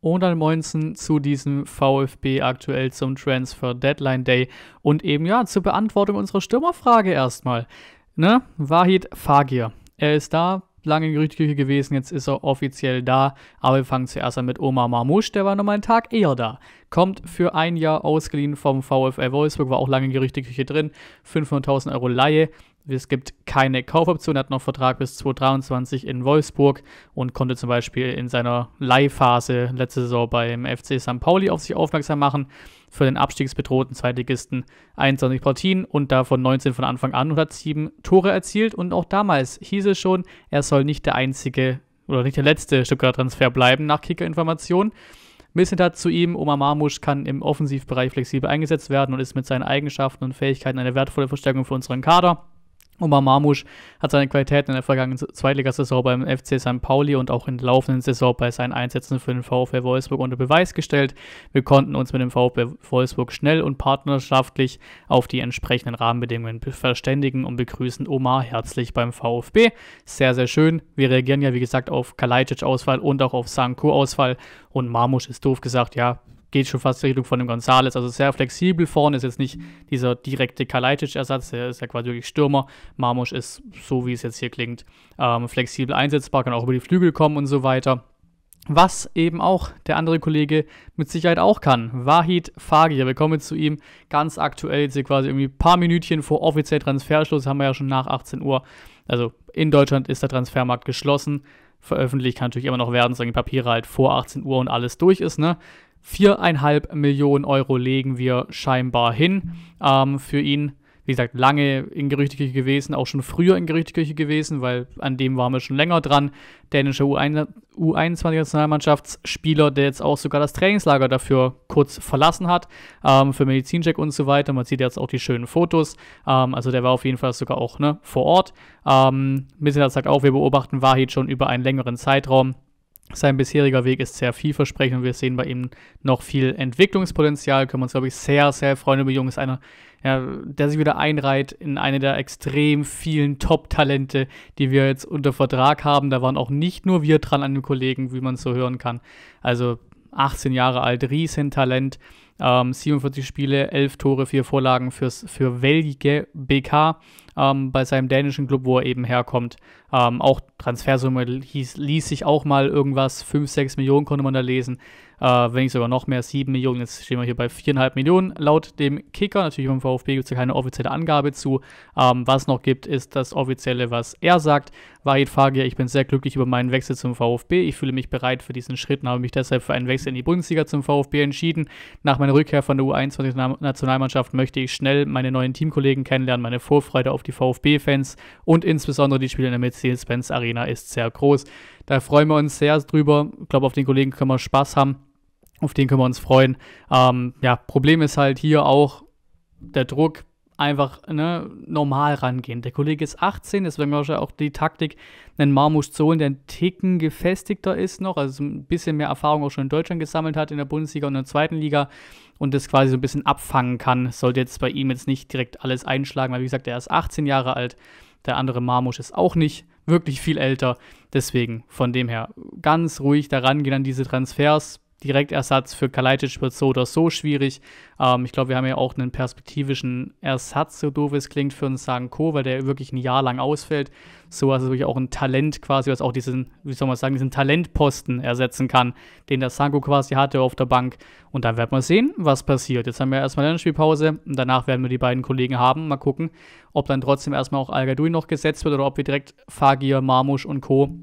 und dann 19 zu diesem VfB aktuell zum Transfer Deadline Day und eben ja zur Beantwortung unserer Stürmerfrage erstmal. Ne? Wahid Fagir. Er ist da, lange in Gerüchteküche gewesen, jetzt ist er offiziell da, aber wir fangen zuerst an mit Omar Marmouche, der war nochmal einen Tag eher da. Kommt für ein Jahr ausgeliehen vom VfL Wolfsburg, war auch lange in Gerüchteküche drin, 500.000 Euro Laie es gibt keine Kaufoption, er hat noch Vertrag bis 2023 in Wolfsburg und konnte zum Beispiel in seiner Leihphase letzte Saison beim FC St. Pauli auf sich aufmerksam machen. Für den abstiegsbedrohten Zweitligisten 21 Partien und davon 19 von Anfang an und hat 7 Tore erzielt. Und auch damals hieß es schon, er soll nicht der einzige oder nicht der letzte Stuttgarter Transfer bleiben, nach Kicker-Information. Misset hat zu ihm, Omar Marmusch kann im Offensivbereich flexibel eingesetzt werden und ist mit seinen Eigenschaften und Fähigkeiten eine wertvolle Verstärkung für unseren Kader. Omar Marmusch hat seine Qualitäten in der vergangenen Zweitligasaison beim FC St. Pauli und auch in der laufenden Saison bei seinen Einsätzen für den VfL Wolfsburg unter Beweis gestellt. Wir konnten uns mit dem VfL Wolfsburg schnell und partnerschaftlich auf die entsprechenden Rahmenbedingungen verständigen und begrüßen Omar herzlich beim VfB. Sehr, sehr schön. Wir reagieren ja, wie gesagt, auf Kalajdzic-Ausfall und auch auf Sanko-Ausfall. Und Marmusch ist doof gesagt, ja, geht schon fast in Richtung von dem Gonzales. Also sehr flexibel vorne ist jetzt nicht dieser direkte Kalajdzic-Ersatz, der ist ja quasi wirklich Stürmer. Marmusch ist, so wie es jetzt hier klingt, ähm, flexibel einsetzbar, kann auch über die Flügel kommen und so weiter. Was eben auch der andere Kollege mit Sicherheit auch kann. Wahid Fagir, wir kommen jetzt zu ihm ganz aktuell, jetzt hier quasi irgendwie ein paar Minütchen vor offiziell Transferschluss, haben wir ja schon nach 18 Uhr. Also in Deutschland ist der Transfermarkt geschlossen veröffentlicht, kann natürlich immer noch werden, solange die Papiere halt vor 18 Uhr und alles durch ist, ne? Viereinhalb Millionen Euro legen wir scheinbar hin ähm, für ihn. Wie gesagt, lange in Gerüchteküche gewesen, auch schon früher in Gerüchteküche gewesen, weil an dem waren wir schon länger dran. Dänischer U21-Nationalmannschaftsspieler, der jetzt auch sogar das Trainingslager dafür kurz verlassen hat, ähm, für Medizincheck und so weiter. Man sieht jetzt auch die schönen Fotos. Ähm, also der war auf jeden Fall sogar auch ne, vor Ort. Ähm, Missinat sagt auch, wir beobachten Wahid schon über einen längeren Zeitraum. Sein bisheriger Weg ist sehr vielversprechend und wir sehen bei ihm noch viel Entwicklungspotenzial. Können wir uns, glaube ich, sehr, sehr freuen über Jung. Ist einer, ja, der sich wieder einreiht in eine der extrem vielen Top-Talente, die wir jetzt unter Vertrag haben. Da waren auch nicht nur wir dran an den Kollegen, wie man so hören kann. Also 18 Jahre alt, Riesentalent, ähm, 47 Spiele, 11 Tore, 4 Vorlagen fürs, für Welge BK ähm, bei seinem dänischen Club, wo er eben herkommt. Ähm, auch Transfersumme hieß, ließ sich auch mal irgendwas, 5, 6 Millionen konnte man da lesen, äh, wenn nicht sogar noch mehr, 7 Millionen. Jetzt stehen wir hier bei 4,5 Millionen laut dem Kicker. Natürlich beim VfB gibt es ja keine offizielle Angabe zu. Ähm, was noch gibt, ist das offizielle, was er sagt. Wahid Fagir, ich bin sehr glücklich über meinen Wechsel zum VfB. Ich fühle mich bereit für diesen Schritt und habe mich deshalb für einen Wechsel in die Bundesliga zum VfB entschieden. Nach meiner Rückkehr von der U21-Nationalmannschaft möchte ich schnell meine neuen Teamkollegen kennenlernen. Meine Vorfreude auf die die VfB-Fans und insbesondere die Spiele in der Mercedes-Benz Arena ist sehr groß. Da freuen wir uns sehr drüber. Ich glaube, auf den Kollegen können wir Spaß haben. Auf den können wir uns freuen. Ähm, ja, Problem ist halt hier auch der Druck einfach ne, normal rangehen. Der Kollege ist 18, deswegen wahrscheinlich auch die Taktik, einen Marmusch zu holen, der einen Ticken gefestigter ist noch, also ein bisschen mehr Erfahrung auch schon in Deutschland gesammelt hat, in der Bundesliga und in der zweiten Liga und das quasi so ein bisschen abfangen kann. Sollte jetzt bei ihm jetzt nicht direkt alles einschlagen, weil wie gesagt, er ist 18 Jahre alt, der andere Marmusch ist auch nicht wirklich viel älter. Deswegen von dem her ganz ruhig da rangehen an diese Transfers Direktersatz für Kalajdzic wird so oder so schwierig. Ähm, ich glaube, wir haben ja auch einen perspektivischen Ersatz, so doof es klingt, für einen Sanko, weil der wirklich ein Jahr lang ausfällt. So ist also wirklich auch ein Talent quasi, was auch diesen, wie soll man sagen, diesen Talentposten ersetzen kann, den der Sanko quasi hatte auf der Bank. Und dann werden wir sehen, was passiert. Jetzt haben wir erstmal eine Spielpause und danach werden wir die beiden Kollegen haben. Mal gucken, ob dann trotzdem erstmal auch al noch gesetzt wird oder ob wir direkt Fagir, Marmusch und Co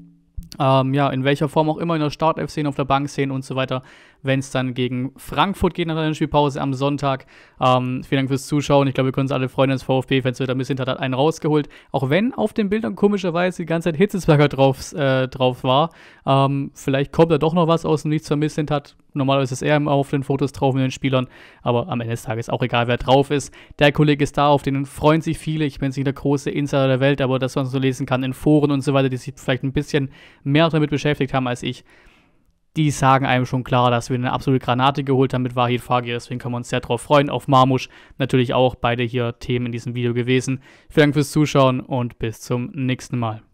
ähm, ja, in welcher Form auch immer in der Startelf sehen, auf der Bank sehen und so weiter, wenn es dann gegen Frankfurt geht nach der Spielpause am Sonntag. Ähm, vielen Dank fürs Zuschauen. Ich glaube, wir können uns alle freuen, dass VfB-Fans wieder ein bisschen hat einen rausgeholt. Auch wenn auf den Bildern komischerweise die ganze Zeit Hitzesberger drauf, äh, drauf war. Ähm, vielleicht kommt da doch noch was aus dem Nichts vermisst hat. Normalerweise ist er immer auf den Fotos drauf mit den Spielern, aber am Ende des Tages auch egal, wer drauf ist. Der Kollege ist da, auf den freuen sich viele. Ich bin jetzt nicht der große Insider der Welt, aber das, was man so lesen kann in Foren und so weiter, die sich vielleicht ein bisschen mehr damit beschäftigt haben als ich die sagen einem schon klar, dass wir eine absolute Granate geholt haben mit Wahid Fagir. Deswegen können wir uns sehr darauf freuen. Auf Marmusch natürlich auch beide hier Themen in diesem Video gewesen. Vielen Dank fürs Zuschauen und bis zum nächsten Mal.